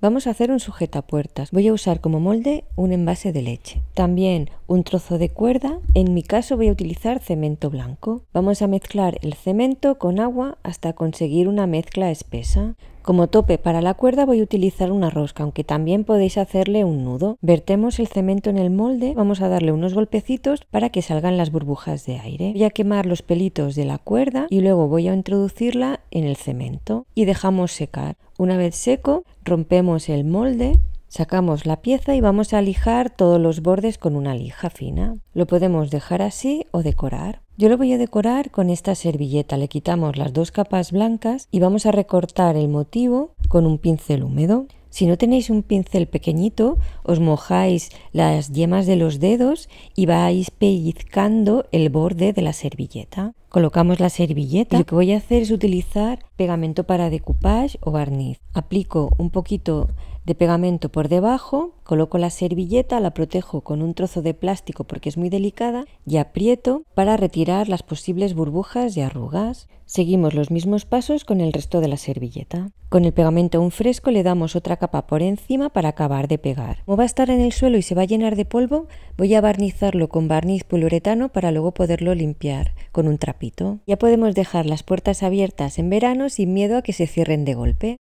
Vamos a hacer un sujetapuertas. Voy a usar como molde un envase de leche. También un trozo de cuerda. En mi caso voy a utilizar cemento blanco. Vamos a mezclar el cemento con agua hasta conseguir una mezcla espesa. Como tope para la cuerda voy a utilizar una rosca, aunque también podéis hacerle un nudo. Vertemos el cemento en el molde, vamos a darle unos golpecitos para que salgan las burbujas de aire. Voy a quemar los pelitos de la cuerda y luego voy a introducirla en el cemento y dejamos secar. Una vez seco, rompemos el molde Sacamos la pieza y vamos a lijar todos los bordes con una lija fina. Lo podemos dejar así o decorar. Yo lo voy a decorar con esta servilleta, le quitamos las dos capas blancas y vamos a recortar el motivo con un pincel húmedo. Si no tenéis un pincel pequeñito, os mojáis las yemas de los dedos y vais pellizcando el borde de la servilleta. Colocamos la servilleta y lo que voy a hacer es utilizar pegamento para decoupage o barniz. Aplico un poquito de pegamento por debajo, coloco la servilleta, la protejo con un trozo de plástico porque es muy delicada y aprieto para retirar las posibles burbujas y arrugas. Seguimos los mismos pasos con el resto de la servilleta. Con el pegamento aún fresco le damos otra capa por encima para acabar de pegar. Como va a estar en el suelo y se va a llenar de polvo, voy a barnizarlo con barniz poliuretano para luego poderlo limpiar con un trapito. Ya podemos dejar las puertas abiertas en verano sin miedo a que se cierren de golpe.